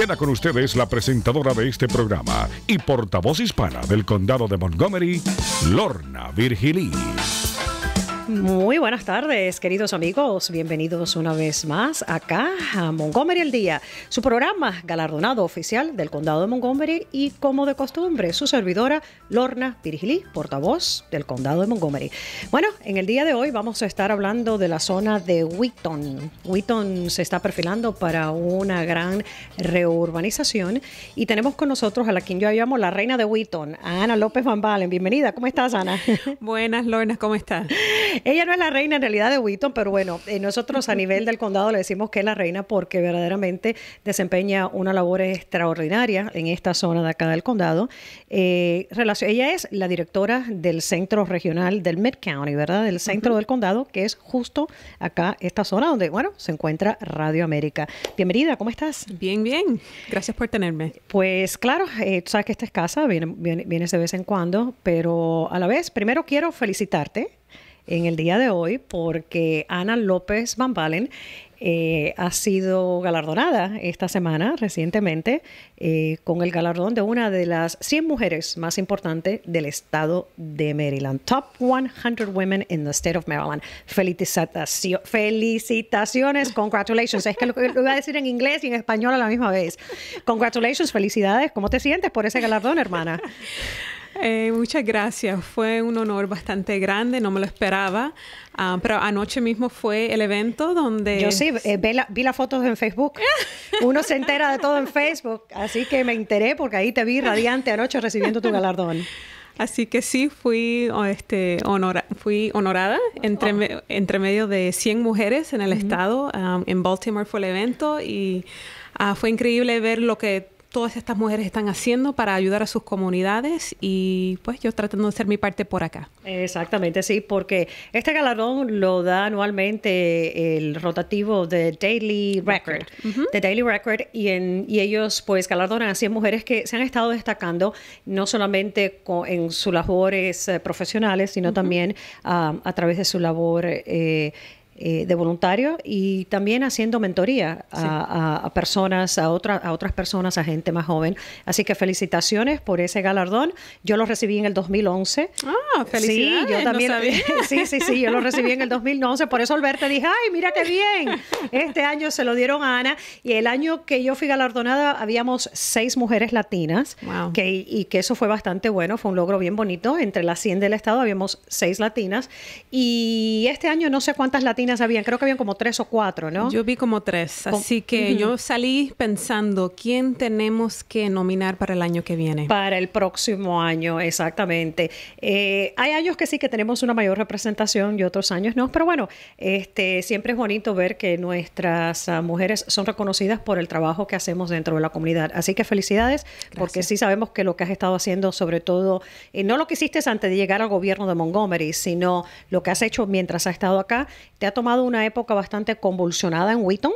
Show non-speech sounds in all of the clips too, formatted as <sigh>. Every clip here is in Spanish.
Queda con ustedes la presentadora de este programa y portavoz hispana del condado de Montgomery, Lorna Virgilí. Muy buenas tardes, queridos amigos. Bienvenidos una vez más acá a Montgomery el Día, su programa galardonado oficial del Condado de Montgomery y, como de costumbre, su servidora Lorna Virgilí, portavoz del Condado de Montgomery. Bueno, en el día de hoy vamos a estar hablando de la zona de Wheaton. Wheaton se está perfilando para una gran reurbanización y tenemos con nosotros a la quien yo llamo la reina de Wheaton, Ana López Van Valen. Bienvenida, ¿cómo estás, Ana? <laughs> Buenas, Lorna, ¿cómo estás? Ella no es la reina en realidad de Wheaton, pero bueno, eh, nosotros a nivel del condado le decimos que es la reina porque verdaderamente desempeña una labor extraordinaria en esta zona de acá del condado. Eh, ella es la directora del centro regional del Mid County, ¿verdad? Del centro del condado, que es justo acá, esta zona donde, bueno, se encuentra Radio América. Bienvenida, ¿cómo estás? Bien, bien. Gracias por tenerme. Pues claro, eh, tú sabes que esta es casa, vienes viene, viene de vez en cuando, pero a la vez, primero quiero felicitarte en el día de hoy porque Ana López Van Valen eh, ha sido galardonada esta semana recientemente eh, con el galardón de una de las 100 mujeres más importantes del estado de Maryland. Top 100 Women in the State of Maryland. felicitaciones, congratulations. Es que lo, lo, iba a decir en inglés y en español a la misma vez. Congratulations, felicidades. ¿Cómo te sientes por ese galardón, hermana? Eh, muchas gracias. Fue un honor bastante grande, no me lo esperaba. Ah, pero anoche mismo fue el evento donde... Yo sí, eh, vi, las fotos en Facebook. <laughs> Uno se entera de todo en Facebook. Así que me enteré porque ahí te vi radiante anoche recibiendo tu <laughs> galardón. Así que sí, fui, oh, este, honora, fui honorada entre, medio de 100 mujeres en el estado. Ah, en Baltimore fue el evento y ah, fue increíble ver lo que todas estas mujeres están haciendo para ayudar a sus comunidades y pues yo tratando de hacer mi parte por acá. Exactamente, sí, porque este galardón lo da anualmente el rotativo de Daily Record, de Daily Record, y, en, ellos pues galardonan a 100 mujeres que se han estado destacando no solamente con, en sus labores eh, profesionales, sino también ah, a través de su labor. Eh, eh, de voluntario y también haciendo mentoría a, personas, a, otra, a otras personas, a gente más joven. Así que felicitaciones por ese galardón. Yo lo recibí en el 2011. Ah, felicidades. Sí, yo también. No <laughs> sí, sí, sí, yo lo recibí en el 2011. Por eso al verte dije, ay, mira qué bien. Este año se lo dieron a Ana y el año que yo fui galardonada habíamos seis mujeres latinas que, y que eso fue bastante bueno, fue un logro bien bonito. Entre las 100 del Estado habíamos seis latinas y este año no sé cuántas latinas sabían, Creo que habían como tres o cuatro, ¿no? Yo vi como tres, así que yo salí pensando quién tenemos que nominar para el año que viene. Para el próximo año, exactamente. Eh, hay años que sí que tenemos una mayor representación y otros años no, pero bueno, este, siempre es bonito ver que nuestras ah, mujeres son reconocidas por el trabajo que hacemos dentro de la comunidad. Así que felicidades, porque sí sabemos que lo que has estado haciendo, sobre todo, eh, no lo que hiciste antes de llegar al gobierno de Montgomery, sino lo que has hecho mientras has estado acá, te tomado una época bastante convulsionada en Wheaton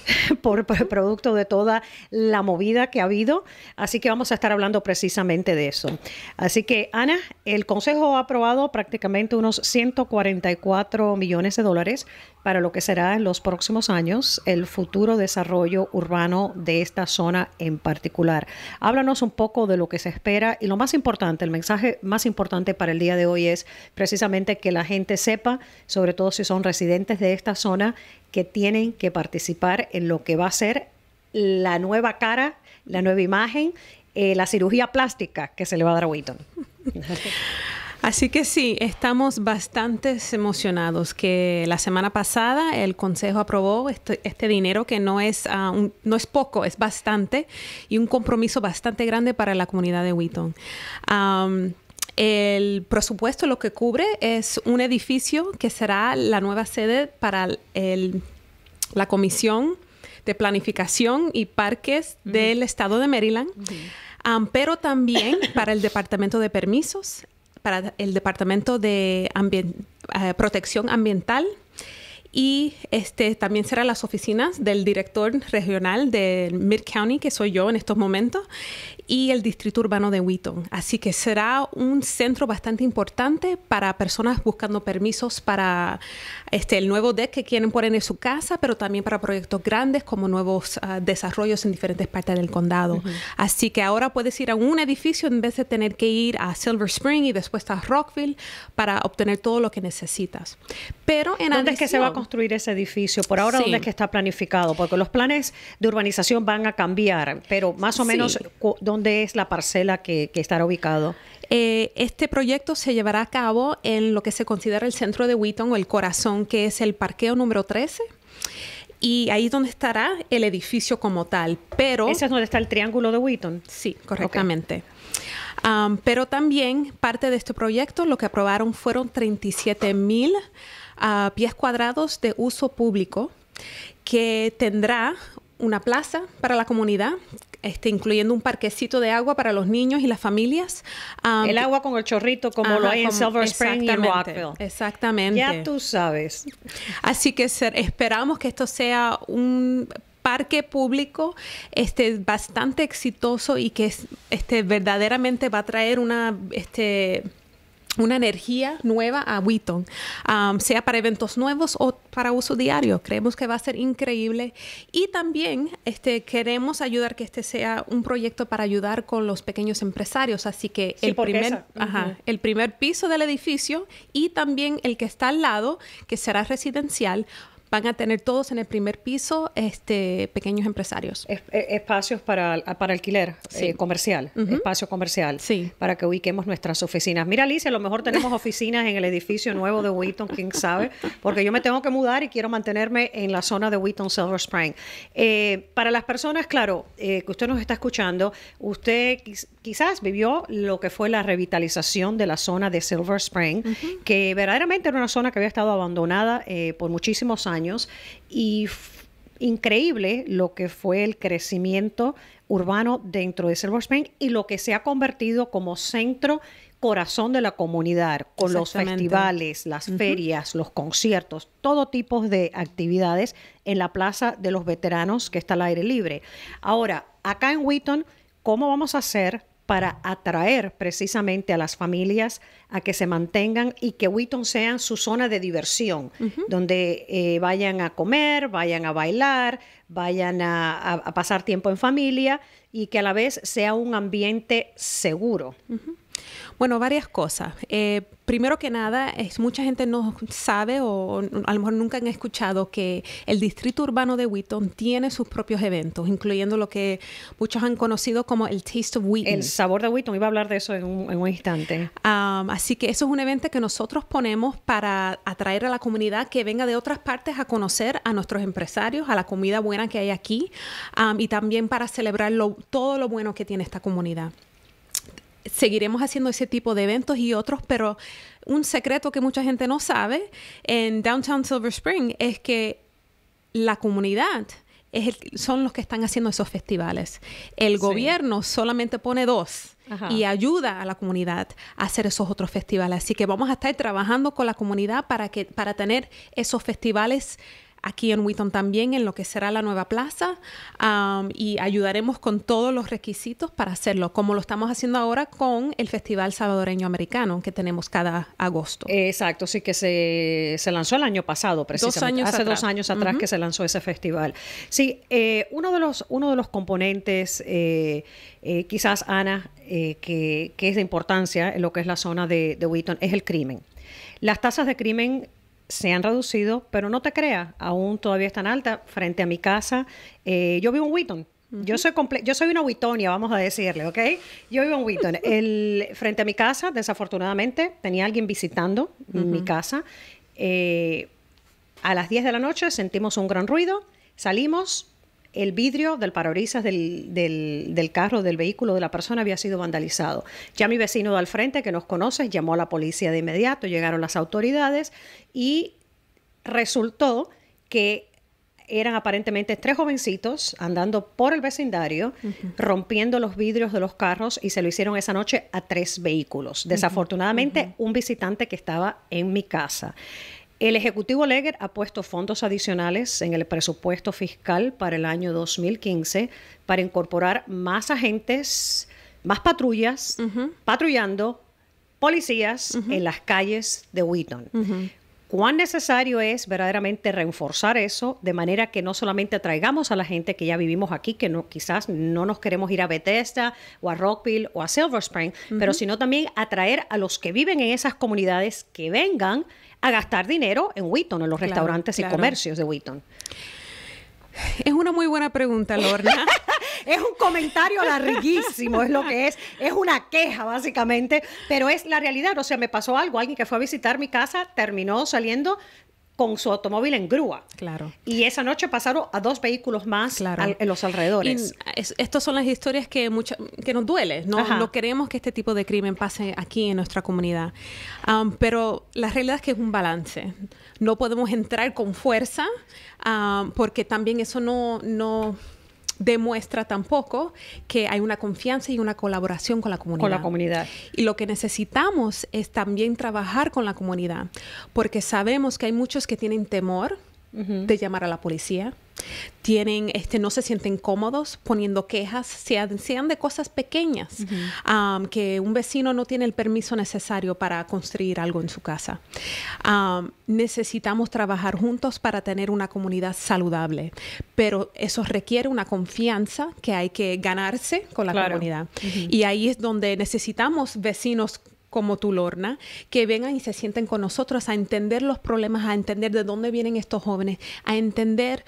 <laughs> por, por, producto de toda la movida que ha habido. Así que vamos a estar hablando precisamente de eso. Así que, Ana, el Consejo ha aprobado prácticamente unos 144 millones de dólares para lo que será en los próximos años el futuro desarrollo urbano de esta zona en particular. Háblanos un poco de lo que se espera y lo más importante, el mensaje más importante para el día de hoy es precisamente que la gente sepa, sobre todo si son residentes de esta zona, que tienen que participar en lo que va a ser la nueva cara, la nueva imagen, eh, la cirugía plástica que se le va a dar a Wheaton. <laughs> Así que sí, estamos bastante emocionados que la semana pasada el Consejo aprobó este, dinero que no es, ah, no es poco, es bastante y un compromiso bastante grande para la comunidad de Wheaton. el presupuesto lo que cubre es un edificio que será la nueva sede para el, la Comisión de Planificación y Parques del Estado de Maryland. pero también para el Departamento de Permisos, para el Departamento de eh, Protección Ambiental y este, también serán las oficinas del director regional del Mid County, que soy yo en estos momentos, y el distrito urbano de Wheaton. Así que será un centro bastante importante para personas buscando permisos para este, el nuevo deck que quieren poner en su casa, pero también para proyectos grandes como nuevos ah, desarrollos en diferentes partes del condado. Así que ahora puedes ir a un edificio en vez de tener que ir a Silver Spring y después a Rockville para obtener todo lo que necesitas. Pero en ¿Dónde que se va a construir ese edificio? Por ahora, ¿dónde es que está planificado? Porque los planes de urbanización van a cambiar, pero más o menos... ¿Dónde es la parcela que, estará ubicado? Eh, este proyecto se llevará a cabo en lo que se considera el centro de Wheaton o el corazón, que es el parqueo número 13 y ahí es donde estará el edificio como tal, pero... Ese es donde está el triángulo de Wheaton. Sí, correctamente. pero también parte de este proyecto lo que aprobaron fueron 37 mil ah, pies cuadrados de uso público que tendrá una plaza para la comunidad, este, incluyendo un parquecito de agua para los niños y las familias. Um, el agua con el chorrito, como lo hay en Silver Spring y en Rockville. Exactamente. Ya tú sabes. Así que esperamos que esto sea un parque público este bastante exitoso y que este verdaderamente va a traer una este una energía nueva a Wheaton, um, sea para eventos nuevos o para uso diario. Creemos que va a ser increíble y también este, queremos ayudar que este sea un proyecto para ayudar con los pequeños empresarios. Así que el primer piso del edificio y también el que está al lado, que será residencial, van a tener todos en el primer piso este, pequeños empresarios. espacios para, para alquiler eh, comercial, espacio comercial, sí. para que ubiquemos nuestras oficinas. Mira, Alicia, a lo mejor tenemos <laughs> oficinas en el edificio nuevo de Wheaton, quién sabe, porque yo me tengo que mudar y quiero mantenerme en la zona de Wheaton Silver Spring. Eh, para las personas, claro, eh, que usted nos está escuchando, usted quizás vivió lo que fue la revitalización de la zona de Silver Spring, que verdaderamente era una zona que había estado abandonada por muchísimos años y increíble lo que fue el crecimiento urbano dentro de Silver Spring y lo que se ha convertido como centro corazón de la comunidad, con los festivales, las ferias, los conciertos, todo tipo de actividades en la Plaza de los Veteranos que está al aire libre. Ahora, acá en Wheaton, ¿cómo vamos a hacer para atraer precisamente a las familias a que se mantengan y que Wheaton sea su zona de diversión, donde eh, vayan a comer, vayan a bailar, vayan a, pasar tiempo en familia y que a la vez sea un ambiente seguro. Bueno, varias cosas. Eh, primero que nada, es, mucha gente no sabe o, a lo mejor nunca han escuchado que el distrito urbano de Wheaton tiene sus propios eventos, incluyendo lo que muchos han conocido como el Taste of Wheaton. El sabor de Wheaton, iba a hablar de eso en un, instante. así que eso es un evento que nosotros ponemos para atraer a la comunidad que venga de otras partes a conocer a nuestros empresarios, a la comida buena que hay aquí y también para celebrar todo lo bueno que tiene esta comunidad seguiremos haciendo ese tipo de eventos y otros, pero un secreto que mucha gente no sabe en Downtown Silver Spring es que la comunidad son los que están haciendo esos festivales. El gobierno solamente pone dos y ayuda a la comunidad a hacer esos otros festivales. Así que vamos a estar trabajando con la comunidad para, que, para tener esos festivales aquí en Wheaton también, en lo que será la nueva plaza, y ayudaremos con todos los requisitos para hacerlo, como lo estamos haciendo ahora con el Festival Salvadoreño Americano que tenemos cada agosto. Exacto, sí que se, lanzó el año pasado, precisamente. años Hace dos años atrás que se lanzó ese festival. Sí, eh, uno, de los, uno de los componentes, eh, eh, quizás Ana, que, que, es de importancia en lo que es la zona de, de Wheaton, es el crimen. Las tasas de crimen se han reducido, pero no te creas, aún todavía están alta. Frente a mi casa, eh, yo vivo en Wheaton. Yo soy, yo soy una Witonia, vamos a decirle, ¿ok? Yo vivo en Wheaton. <laughs> El, frente a mi casa, desafortunadamente, tenía alguien visitando mi casa. Eh, a las 10 de la noche sentimos un gran ruido, salimos, el vidrio del parabrisas del, del, carro, del vehículo de la persona había sido vandalizado. Ya mi vecino de al frente, que nos conoce, llamó a la policía de inmediato, llegaron las autoridades y resultó que eran aparentemente tres jovencitos andando por el vecindario, rompiendo los vidrios de los carros y se lo hicieron esa noche a tres vehículos. Desafortunadamente, un visitante que estaba en mi casa. El Ejecutivo Leger ha puesto fondos adicionales en el presupuesto fiscal para el año 2015 para incorporar más agentes, más patrullas, patrullando policías en las calles de Wheaton. Cuán necesario es verdaderamente reforzar eso de manera que no solamente traigamos a la gente que ya vivimos aquí, que no, quizás no nos queremos ir a Bethesda o a Rockville o a Silver Spring, pero sino también atraer a los que viven en esas comunidades que vengan a gastar dinero en Wheaton, en los restaurantes y comercios de Wheaton. Es una muy buena pregunta, Lorna. <laughs> es un comentario larguísimo, es lo que es. Es una queja, básicamente, pero es la realidad. O sea, me pasó algo. Alguien que fue a visitar mi casa terminó saliendo con su automóvil en grúa. Claro. Y esa noche pasaron a dos vehículos más en los alrededores. Eh, estas son las historias que, que nos duele. ¿no? queremos que este tipo de crimen pase aquí en nuestra comunidad. pero la realidad es que es un balance. No podemos entrar con fuerza porque también eso no, no demuestra tampoco que hay una confianza y una colaboración con la comunidad. Con la comunidad. Y lo que necesitamos es también trabajar con la comunidad, porque sabemos que hay muchos que tienen temor, de llamar a la policía. Tienen, este, no se sienten cómodos poniendo quejas, sean, sean de cosas pequeñas, que un vecino no tiene el permiso necesario para construir algo en su casa. necesitamos trabajar juntos para tener una comunidad saludable, pero eso requiere una confianza que hay que ganarse con la comunidad. Y ahí es donde necesitamos vecinos como Lorna, que vengan y se sienten con nosotros a entender los problemas, a entender de dónde vienen estos jóvenes, a entender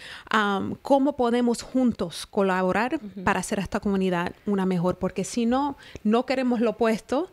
cómo podemos juntos colaborar para hacer a esta comunidad una mejor, porque si no, no queremos lo opuesto,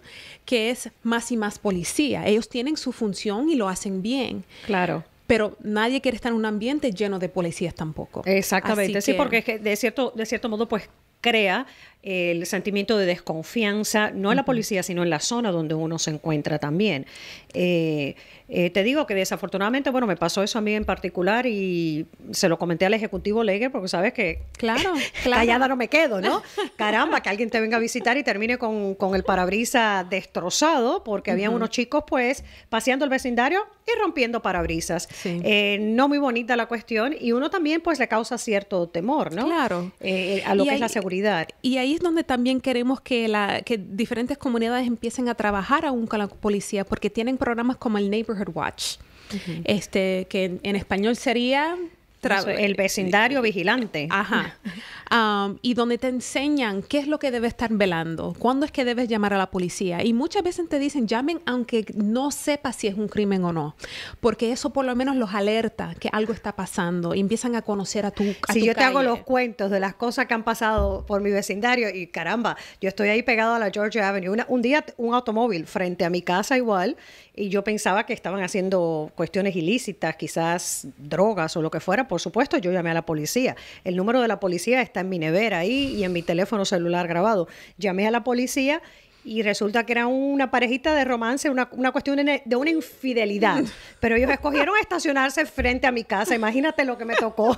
que es más y más policía. Ellos tienen su función y lo hacen bien. Claro pero nadie quiere estar en un ambiente lleno de policías tampoco. Exactamente, sí, porque de cierto, de cierto modo, pues crea el sentimiento de desconfianza, no en la policía, sino en la zona donde uno se encuentra también. Eh, eh, te digo que desafortunadamente, bueno, me pasó eso a mí en particular y se lo comenté al ejecutivo Leger porque sabes que claro, <laughs> callada no me quedo, ¿no? <laughs> Caramba, que alguien te venga a visitar y termine con, el parabrisas destrozado porque había unos chicos pues paseando el vecindario y rompiendo parabrisas. Eh, no muy bonita la cuestión y uno también pues le causa cierto temor, ¿no? Claro. a lo que es la seguridad. Y ahí es donde también queremos que, diferentes comunidades empiecen a trabajar aún con la policía, porque tienen programas como el Neighborhood Watch, este, que en español sería el vecindario vigilante. Ajá. <laughs> Um, y donde te enseñan qué es lo que debe estar velando, cuándo es que debes llamar a la policía. Y muchas veces te dicen, llamen aunque no sepas si es un crimen o no, porque eso por lo menos los alerta que algo está pasando y empiezan a conocer a tu casa Si yo te hago los cuentos de las cosas que han pasado por mi vecindario y caramba, yo estoy ahí pegado a la Georgia Avenue. un día un automóvil frente a mi casa igual y yo pensaba que estaban haciendo cuestiones ilícitas, quizás drogas o lo que fuera por supuesto, yo llamé a la policía. El número de la policía está en mi nevera ahí y en mi teléfono celular grabado. Llamé a la policía y resulta que era una parejita de romance, una, cuestión de una infidelidad. <laughs> Pero ellos escogieron estacionarse frente a mi casa. Imagínate lo que me tocó.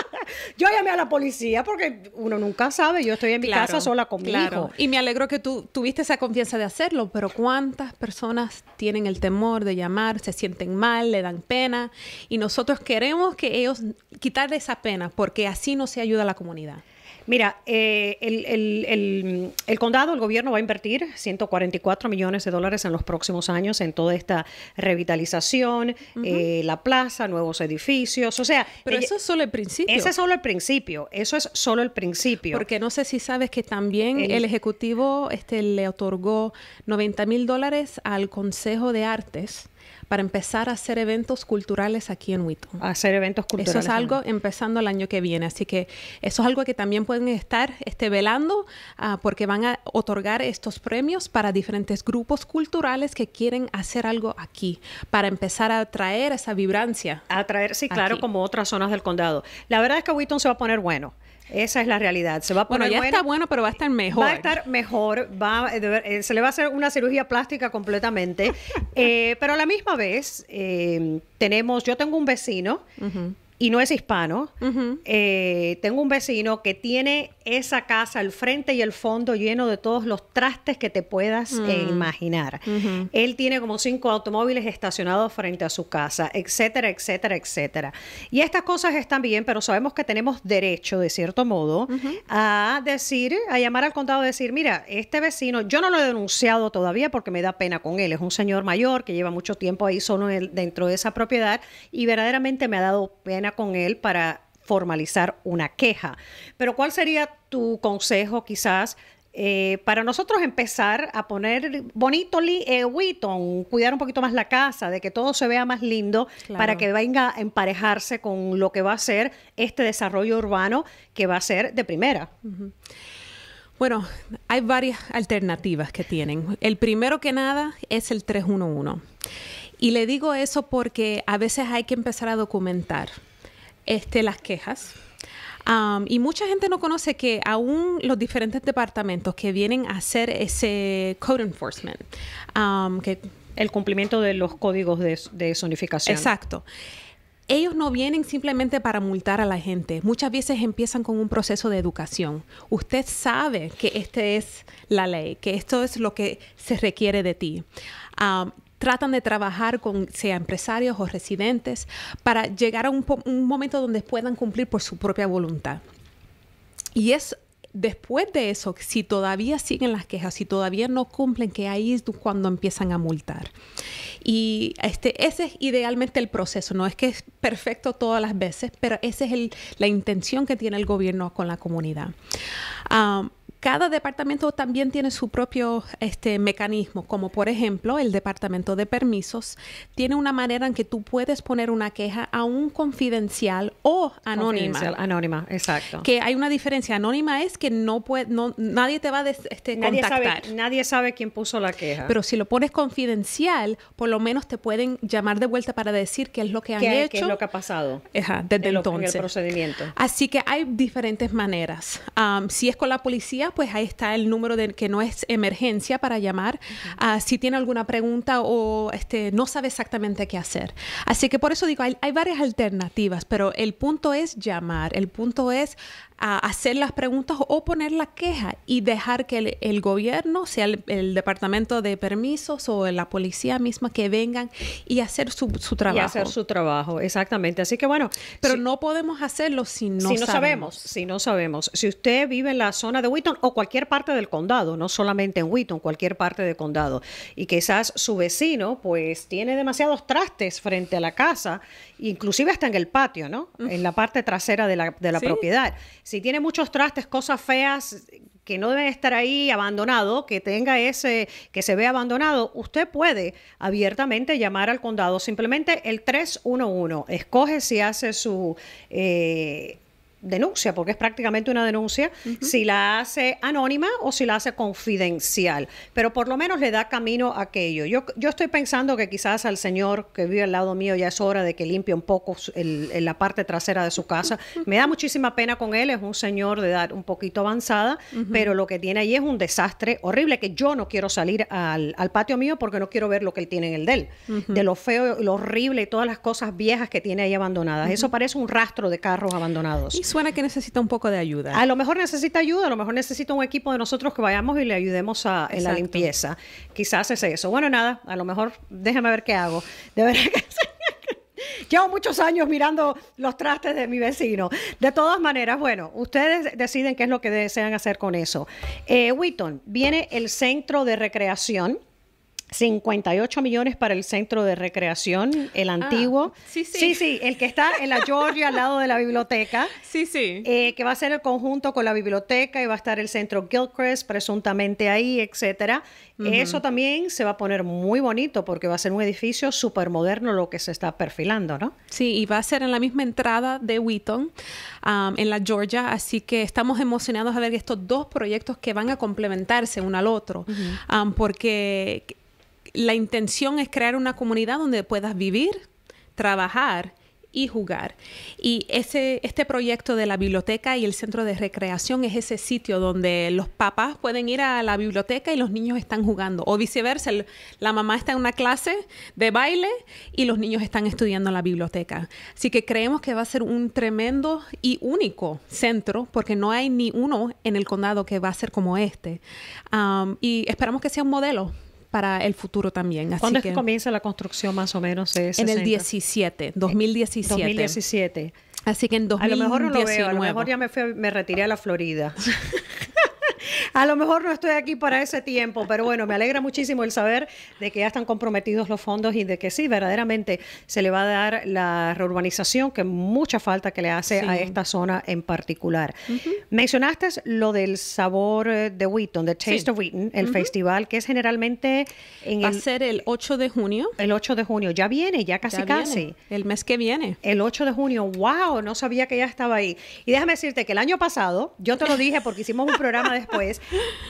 <laughs> yo llamé a la policía porque uno nunca sabe. Yo estoy en mi casa sola con mi hijo. Y me alegro que tú tuviste esa confianza de hacerlo, pero ¿cuántas personas tienen el temor de llamar, se sienten mal, le dan pena? Y nosotros queremos que ellos quitarles esa pena porque así no se ayuda a la comunidad. Mira, eh, el, el, el, condado, el gobierno va a invertir 144 millones de dólares en los próximos años en toda esta revitalización, eh, la plaza, nuevos edificios, o sea... Pero eso es solo el principio. Ese es solo el principio, eso es solo el principio. Porque no sé si sabes que también eh, el Ejecutivo este, le otorgó 90 mil dólares al Consejo de Artes para empezar a hacer eventos culturales aquí en Wheaton. Hacer eventos culturales. Eso es algo empezando el año que viene. Así que eso es algo que también pueden estar este, velando ah, porque van a otorgar estos premios para diferentes grupos culturales que quieren hacer algo aquí para empezar a atraer esa vibrancia. A atraer, sí, claro, como otras zonas del condado. La verdad es que Wheaton se va a poner bueno. Esa es la realidad. Se va a poner bueno, ya está bueno, pero va a estar mejor. Va a estar mejor, va, eh, se le va a hacer una cirugía plástica completamente, <laughs> eh, pero a la misma vez eh, tenemos, yo tengo un vecino y no es hispano. Eh, tengo un vecino que tiene esa casa, al frente y el fondo lleno de todos los trastes que te puedas eh, mm. imaginar. Él tiene como cinco automóviles estacionados frente a su casa, etcétera, etcétera, etcétera. Y estas cosas están bien, pero sabemos que tenemos derecho, de cierto modo, a decir, a llamar al condado y decir, mira, este vecino, yo no lo he denunciado todavía porque me da pena con él. Es un señor mayor que lleva mucho tiempo ahí solo dentro de esa propiedad y verdaderamente me ha dado pena con él para formalizar una queja. Pero ¿cuál sería tu consejo quizás eh, para nosotros empezar a poner bonito eh, cuidar un poquito más la casa, de que todo se vea más lindo, para que venga a emparejarse con lo que va a ser este desarrollo urbano que va a ser de primera. Bueno, hay varias alternativas que tienen. El primero que nada es el 311. Y le digo eso porque a veces hay que empezar a documentar este, las quejas. y mucha gente no conoce que aún los diferentes departamentos que vienen a hacer ese code enforcement, que el cumplimiento de los códigos de, de zonificación. Exacto. Ellos no vienen simplemente para multar a la gente. Muchas veces empiezan con un proceso de educación. Usted sabe que esta es la ley, que esto es lo que se requiere de ti tratan de trabajar con, sea empresarios o residentes, para llegar a un, momento donde puedan cumplir por su propia voluntad. Y es después de eso, si todavía siguen las quejas, si todavía no cumplen, que ahí es cuando empiezan a multar. Y este, ese es idealmente el proceso, no es que es perfecto todas las veces, pero esa es la intención que tiene el gobierno con la comunidad. Ah, cada departamento también tiene su propio este, mecanismo, como por ejemplo el departamento de permisos tiene una manera en que tú puedes poner una queja a un confidencial o anónima. Confidencial, anónima, exacto. Que hay una diferencia. Anónima es que no no, nadie te va a este, nadie Sabe, nadie sabe quién puso la queja. Pero si lo pones confidencial, por lo menos te pueden llamar de vuelta para decir qué es lo que han hecho. Qué es lo que ha pasado. desde entonces. el procedimiento. Así que hay diferentes maneras. si es con la policía, pues ahí está el número de que no es emergencia para llamar ah, si tiene alguna pregunta o este, no sabe exactamente qué hacer. Así que por eso digo, hay varias alternativas, pero el punto es llamar, el punto es a hacer las preguntas o poner la queja y dejar que el, gobierno, sea el, departamento de permisos o la policía misma que vengan y hacer su, trabajo. hacer su trabajo, exactamente. Así que bueno, pero no podemos hacerlo si no, no sabemos. Si no sabemos. Si usted vive en la zona de Wheaton o cualquier parte del condado, no solamente en Wheaton, cualquier parte del condado, y quizás su vecino pues tiene demasiados trastes frente a la casa, inclusive hasta en el patio, ¿no? En la parte trasera de la, de la propiedad si tiene muchos trastes, cosas feas que no deben estar ahí abandonado, que tenga ese, que se ve abandonado, usted puede abiertamente llamar al condado, simplemente el 311. Escoge si hace su eh, denuncia, porque es prácticamente una denuncia, si la hace anónima o si la hace confidencial, pero por lo menos le da camino a aquello. Yo, yo estoy pensando que quizás al señor que vive al lado mío ya es hora de que limpie un poco el, la parte trasera de su casa. Me da muchísima pena con él, es un señor de edad un poquito avanzada, pero lo que tiene ahí es un desastre horrible que yo no quiero salir al, patio mío porque no quiero ver lo que él tiene en el de él, de lo feo, lo horrible y todas las cosas viejas que tiene ahí abandonadas. Eso parece un rastro de carros abandonados suena que necesita un poco de ayuda. A lo mejor necesita ayuda, a lo mejor necesita un equipo de nosotros que vayamos y le ayudemos a, en la limpieza. Quizás es eso. Bueno, nada, a lo mejor déjame ver qué hago. De que <laughs> Llevo muchos años mirando los trastes de mi vecino. De todas maneras, bueno, ustedes deciden qué es lo que desean hacer con eso. Eh, Wheaton, viene el centro de recreación 58 millones para el centro de recreación, el ah, antiguo. sí, sí. Sí, sí, el que está en la Georgia al lado de la biblioteca. <laughs> Sí, sí. Eh, que va a ser el conjunto con la biblioteca y va a estar el centro Gilchrist presuntamente ahí, etcétera. Eso también se va a poner muy bonito porque va a ser un edificio súper moderno lo que se está perfilando, ¿no? Sí, y va a ser en la misma entrada de Wheaton, um, en la Georgia. Así que estamos emocionados a ver estos dos proyectos que van a complementarse uno al otro. Um, porque la intención es crear una comunidad donde puedas vivir, trabajar y jugar. Y ese, este proyecto de la biblioteca y el centro de recreación es ese sitio donde los papás pueden ir a la biblioteca y los niños están jugando. O viceversa, la mamá está en una clase de baile y los niños están estudiando en la biblioteca. Así que creemos que va a ser un tremendo y único centro porque no hay ni uno en el condado que va a ser como este. y esperamos que sea un modelo para el futuro también. ¿Cuándo es que comienza la construcción más o menos En el 17, 2017. 2017. Así que en 2019. A lo mejor mejor ya me, me retiré a la Florida. <laughs> A lo mejor no estoy aquí para ese tiempo, pero bueno, me alegra muchísimo el saber de que ya están comprometidos los fondos y de que sí, verdaderamente se le va a dar la reurbanización que mucha falta que le hace a esta zona en particular. Mencionaste lo del sabor de Wheaton, the Taste of Wheaton, el festival que es generalmente va el, a ser el 8 de junio. El 8 de junio, ya viene, ya casi casi. El mes que viene. El 8 de junio, wow, no sabía que ya estaba ahí. Y déjame decirte que el año pasado, yo te lo dije porque hicimos un programa después,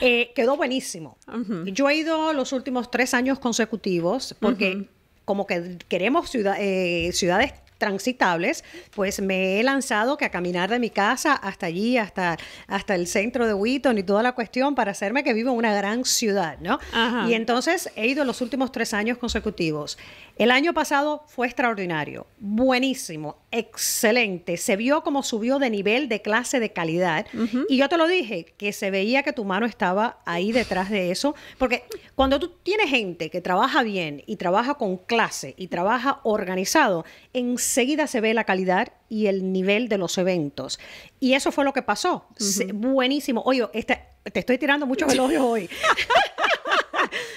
eh, quedó buenísimo. Yo he ido los últimos tres años consecutivos porque como que queremos eh, ciudades transitables, pues me he lanzado que a caminar de mi casa hasta allí, hasta, hasta el centro de Wheaton y toda la cuestión para hacerme que vivo en una gran ciudad, ¿no? Y entonces he ido los últimos tres años consecutivos. El año pasado fue extraordinario, buenísimo excelente. Se vio como subió de nivel, de clase, de calidad. Y yo te lo dije, que se veía que tu mano estaba ahí detrás de eso. Porque cuando tú tienes gente que trabaja bien y trabaja con clase y trabaja organizado, enseguida se ve la calidad y el nivel de los eventos. Y eso fue lo que pasó. buenísimo. Oye, este, te estoy tirando muchos elogios hoy.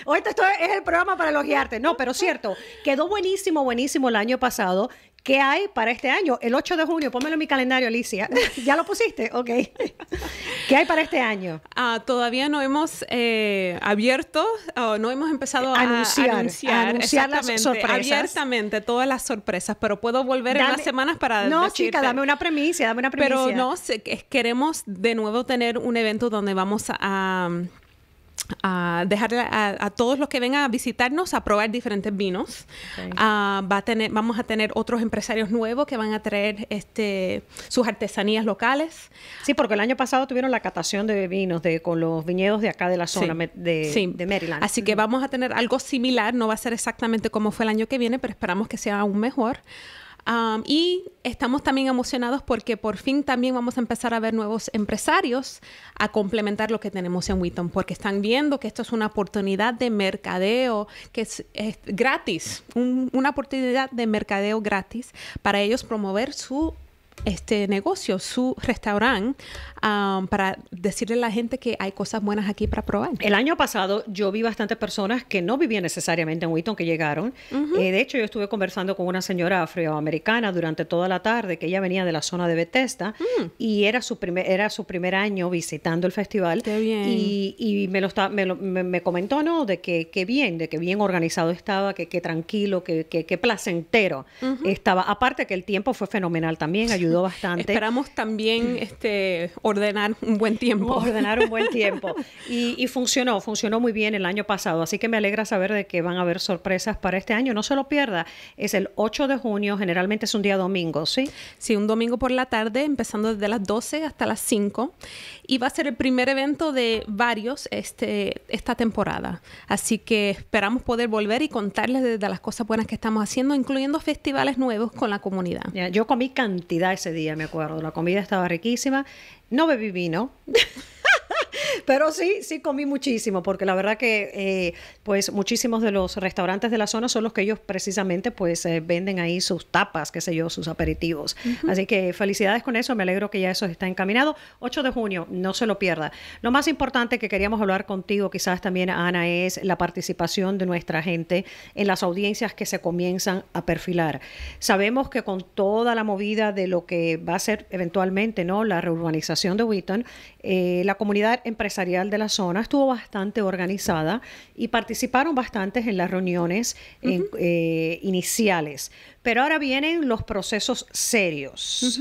Hoy <laughs> esto es el programa para elogiarte. No, pero cierto, quedó buenísimo, buenísimo el año pasado ¿Qué hay para este año? El 8 de junio, pónmelo en mi calendario, Alicia. <laughs> ¿Ya lo pusiste? Ok. <laughs> ¿Qué hay para este año? Ah, todavía no hemos eh, abierto, no hemos empezado a anunciar, las sorpresas. Abiertamente todas las sorpresas, pero puedo volver en unas semanas para No, chica, dame una premisa, dame una premisa. Pero no, queremos de nuevo tener un evento donde vamos a a dejar a, todos los que vengan a visitarnos a probar diferentes vinos. Ah, va a tener, vamos a tener otros empresarios nuevos que van a traer este, sus artesanías locales. Sí, porque el año pasado tuvieron la catación de vinos de, con los viñedos de acá de la zona de, de, Maryland. Así que vamos a tener algo similar, no va a ser exactamente como fue el año que viene, pero esperamos que sea aún mejor y estamos también emocionados porque por fin también vamos a empezar a ver nuevos empresarios a complementar lo que tenemos en Wheaton, porque están viendo que esto es una oportunidad de mercadeo que es, gratis, una oportunidad de mercadeo gratis para ellos promover su este negocio, su restaurante, um, para decirle a la gente que hay cosas buenas aquí para probar. El año pasado yo vi bastantes personas que no vivían necesariamente en Wheaton que llegaron. Eh, de hecho, yo estuve conversando con una señora afroamericana durante toda la tarde, que ella venía de la zona de Bethesda mm. y era su, primer, era su primer año visitando el festival. Y, me, lo, me, comentó, ¿no? De que, qué bien, de que bien organizado estaba, que, tranquilo, que, placentero estaba. Aparte que el tiempo fue fenomenal también, bastante. Esperamos también este, ordenar un buen tiempo. <laughs> Ordenar un buen <laughs> tiempo. Y, y, funcionó, funcionó muy bien el año pasado. Así que me alegra saber de que van a haber sorpresas para este año. No se lo pierda. Es el 8 de junio, generalmente es un día domingo, ¿sí? Sí, un domingo por la tarde, empezando desde las 12 hasta las 5 y va a ser el primer evento de varios este, esta temporada. Así que esperamos poder volver y contarles de, las cosas buenas que estamos haciendo, incluyendo festivales nuevos con la comunidad. yo comí cantidad ese día, me acuerdo. La comida estaba riquísima. No bebí vino. <laughs> Pero sí, sí comí muchísimo, porque la verdad que eh, pues muchísimos de los restaurantes de la zona son los que ellos precisamente pues eh, venden ahí sus tapas, qué sé yo, sus aperitivos. Así que felicidades con eso, me alegro que ya eso está encaminado. 8 de junio, no se lo pierda. Lo más importante que queríamos hablar contigo quizás también, Ana, es la participación de nuestra gente en las audiencias que se comienzan a perfilar. Sabemos que con toda la movida de lo que va a ser eventualmente, ¿no? La reurbanización de Wheaton, eh, la comunidad empresarial de la zona estuvo bastante organizada y participaron bastantes en las reuniones eh, iniciales. Pero ahora vienen los procesos serios.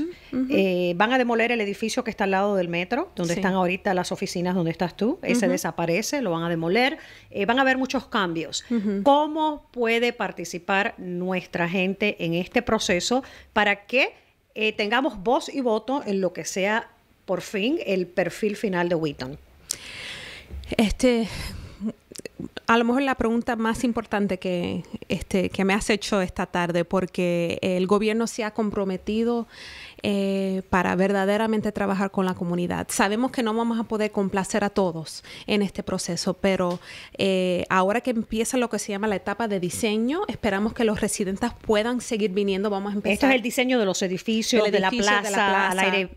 Eh, van a demoler el edificio que está al lado del metro, donde están ahorita las oficinas donde estás tú. Ese desaparece, lo van a demoler. Eh, van a haber muchos cambios. ¿Cómo puede participar nuestra gente en este proceso para que tengamos voz y voto en lo que sea por fin el perfil final de Wheaton. Este, a lo mejor la pregunta más importante que, este, que me has hecho esta tarde, porque el gobierno se ha comprometido eh, para verdaderamente trabajar con la comunidad. Sabemos que no vamos a poder complacer a todos en este proceso, pero eh, ahora que empieza lo que se llama la etapa de diseño, esperamos que los residentes puedan seguir viniendo. Vamos a empezar. Esto es el diseño de los edificios, de, la plaza, al eh,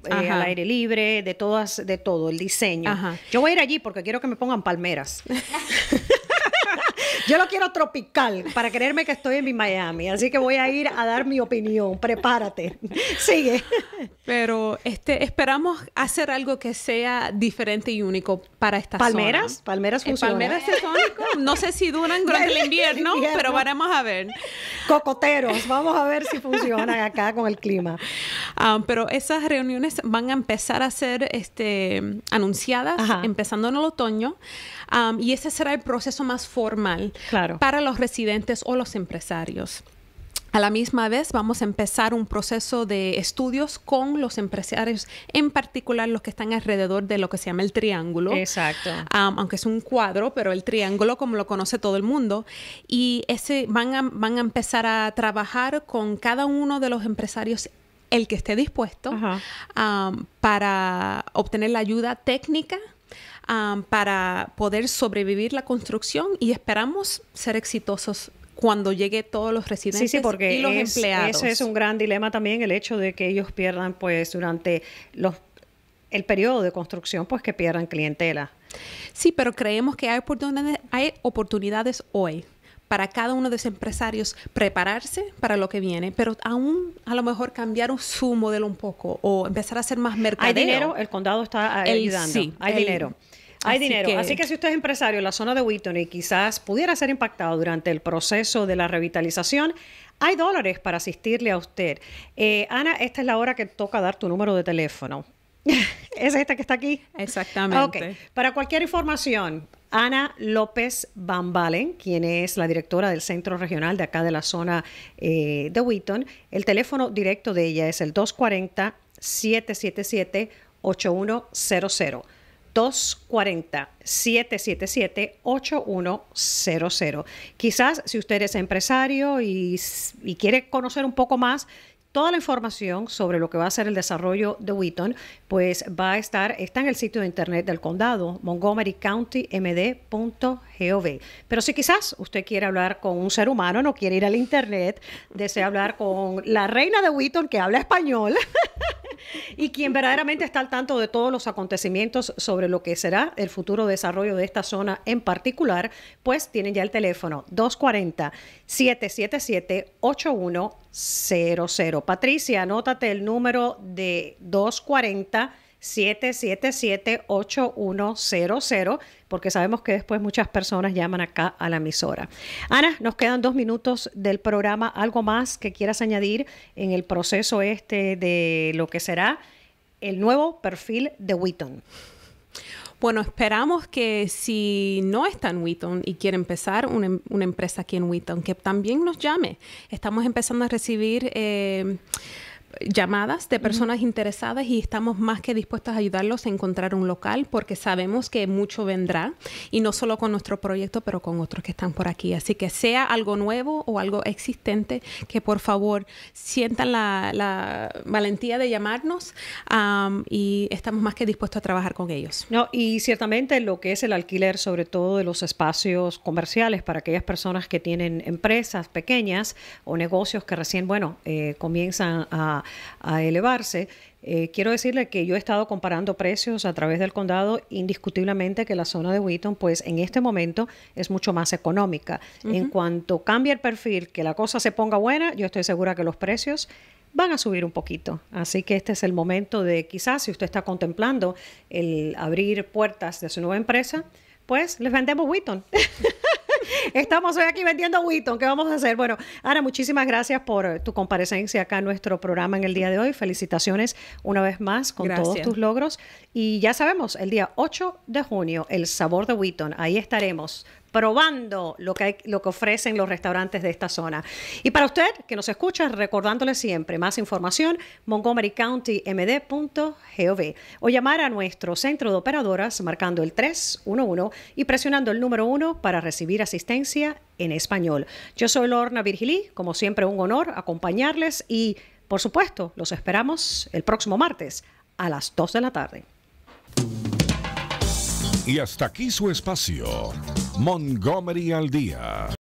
aire, libre, de todas, de todo, el diseño. Yo voy a ir allí porque quiero que me pongan palmeras. <laughs> Yo lo quiero tropical para creerme que estoy en mi Miami, así que voy a ir a dar mi opinión. Prepárate. <laughs> Sigue. Pero este, esperamos hacer algo que sea diferente y único para esta palmeras, zona. Palmeras, eh, funciona. palmeras No sé si duran durante el <laughs> invierno, pero vamos a ver. Cocoteros, vamos a ver si funcionan acá con el clima. Ah, pero esas reuniones van a empezar a ser este, anunciadas, empezando en el otoño, ah, y ese será el proceso más formal para los residentes o los empresarios. A la misma vez vamos a empezar un proceso de estudios con los empresarios, en particular los que están alrededor de lo que se llama el triángulo. Exacto. aunque es un cuadro, pero el triángulo como lo conoce todo el mundo. Y ese van a, van a empezar a trabajar con cada uno de los empresarios el que esté dispuesto para obtener la ayuda técnica para poder sobrevivir la construcción y esperamos ser exitosos cuando llegue todos los residentes porque y los empleados. Ese es un gran dilema también, el hecho de que ellos pierdan, pues, durante los el periodo de construcción, pues que pierdan clientela. Sí, pero creemos que hay oportunidades, hay oportunidades hoy para cada uno de los empresarios prepararse para lo que viene, pero aún a lo mejor cambiar su modelo un poco o empezar a ser más mercadeo. Hay dinero, el condado está eh, ayudando. sí, hay dinero. Hay dinero. Así que si usted es empresario en la zona de Wheaton y quizás pudiera ser impactado durante el proceso de la revitalización, hay dólares para asistirle a usted. Eh, Ana, esta es la hora que toca dar tu número de teléfono. <laughs> ¿Es esta que está aquí? Exactamente. Para cualquier información, Ana López Van quien es la directora del Centro Regional de acá de la zona eh, de Wheaton, el teléfono directo de ella es el 240-777-8100. 240-777-8100. Quizás si usted es empresario y, quiere conocer un poco más, Toda la información sobre lo que va a ser el desarrollo de Wheaton, pues va a estar, está en el sitio de internet del condado, montgomerycountymd.gov. Pero si quizás usted quiere hablar con un ser humano, no quiere ir al internet, desea hablar con la reina de Wheaton que habla español. <laughs> y quien verdaderamente está al tanto de todos los acontecimientos sobre lo que será el futuro desarrollo de esta zona en particular, pues tienen ya el teléfono 240-777-8100. Patricia, anótate el número de 240 7778100, porque sabemos que después muchas personas llaman acá a la emisora. Ana, nos quedan dos minutos del programa. ¿Algo más que quieras añadir en el proceso este de lo que será el nuevo perfil de Wheaton? Bueno, esperamos que si no está en Wheaton y quiere empezar una, empresa aquí en Wheaton, que también nos llame. Estamos empezando a recibir... Eh, llamadas de personas interesadas y estamos más que dispuestos a ayudarlos a encontrar un local porque sabemos que mucho vendrá y no solo con nuestro proyecto, pero con otros que están por aquí. Así que sea algo nuevo o algo existente, que por favor sientan la, valentía de llamarnos y estamos más que dispuestos a trabajar con ellos. No, y ciertamente lo que es el alquiler, sobre todo de los espacios comerciales para aquellas personas que tienen empresas pequeñas o negocios que recién, bueno, eh, comienzan a a, elevarse. Eh, quiero decirle que yo he estado comparando precios a través del condado, indiscutiblemente que la zona de Wheaton, pues en este momento es mucho más económica. En cuanto cambie el perfil, que la cosa se ponga buena, yo estoy segura que los precios van a subir un poquito. Así que este es el momento de quizás si usted está contemplando el abrir puertas de su nueva empresa, pues les vendemos Wheaton. <laughs> Estamos hoy aquí vendiendo Witton. ¿Qué vamos a hacer? Bueno, Ana, muchísimas gracias por tu comparecencia acá en nuestro programa en el día de hoy. Felicitaciones una vez más con todos tus logros. Y ya sabemos, el día 8 de junio, el sabor de Witton. Ahí estaremos probando lo que, lo que ofrecen los restaurantes de esta zona. Y para usted que nos escucha, recordándole siempre más información, montgomerycountymd.gov o llamar a nuestro centro de operadoras marcando el 311 y presionando el número 1 para recibir asistencia en español. Yo soy Lorna Virgilí, como siempre un honor acompañarles y por supuesto los esperamos el próximo martes a las 2 de la tarde. Y hasta aquí su espacio, Montgomery al Día.